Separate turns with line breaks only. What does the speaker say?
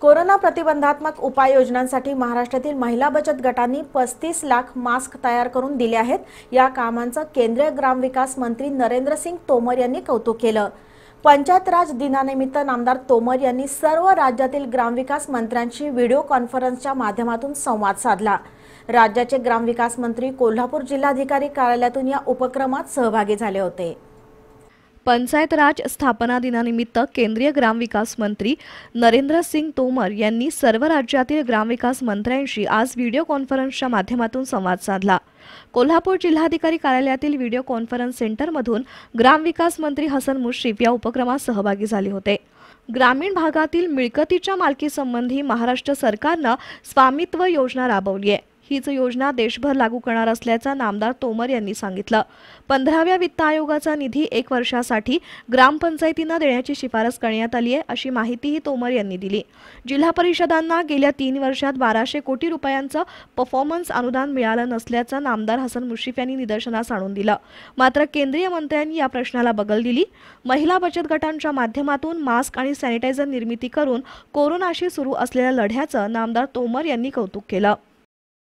corona प्रतिबंधात्मक उपाययोजनांसाठी महाराष्ट्रातील महिला बचत गटांनी पस्तीस लाख मास्क तयार करून दिले आहेत या कामांचं केंद्रीय ग्रामविकास मंत्री नरेंद्र सिंग तोमर यांनी कौतुक केलं पंचायत राज दिनानिमित्त नामदार तोमर यांनी सर्व राज्यातील ग्रामविकास मंत्र्यांशी व्हिडिओ कॉन्फरन्सच्या माध्यमातून संवाद साधला राज्याचे ग्रामविकास मंत्री कोल्हापूर जिल्हाधिकारी कार्यालयातून या उपक्रमात सहभागी झाले होते
पंचायत राज स्थापना दिनानिमित्त केंद्रीय ग्रामविकास मंत्री नरेंद्र सिंग तोमर यांनी सर्व राज्यातील ग्रामविकास मंत्र्यांशी आज व्हिडिओ कॉन्फरन्सच्या माध्यमातून संवाद साधला कोल्हापूर जिल्हाधिकारी कार्यालयातील व्हिडिओ कॉन्फरन्स सेंटरमधून ग्रामविकास मंत्री हसन मुश्रीफ या उपक्रमात सहभागी झाले होते ग्रामीण भागातील मिळकतीच्या मालकीसंबंधी महाराष्ट्र सरकारनं स्वामित्व योजना राबवली आहे हीच योजना देशभर लागू करणार असल्याचं नामदार तोमर यांनी सांगितलं पंधराव्या वित्त आयोगाचा निधी एक वर्षासाठी ग्रामपंचायतींना देण्याची शिफारस करण्यात आली आहे अशी माहितीही तोमर यांनी दिली जिल्हा परिषदांना गेल्या तीन वर्षात बाराशे कोटी रुपयांचं परफॉर्मन्स अनुदान मिळालं नसल्याचं नामदार हसन मुश्रीफ यांनी निदर्शनास आणून दिलं मात्र केंद्रीय मंत्र्यांनी या प्रश्नाला बगल दिली महिला बचत गटांच्या माध्यमातून मास्क आणि सॅनिटायझर निर्मिती करून कोरोनाशी सुरू असलेल्या लढ्याचं नामदार तोमर यांनी कौतुक केलं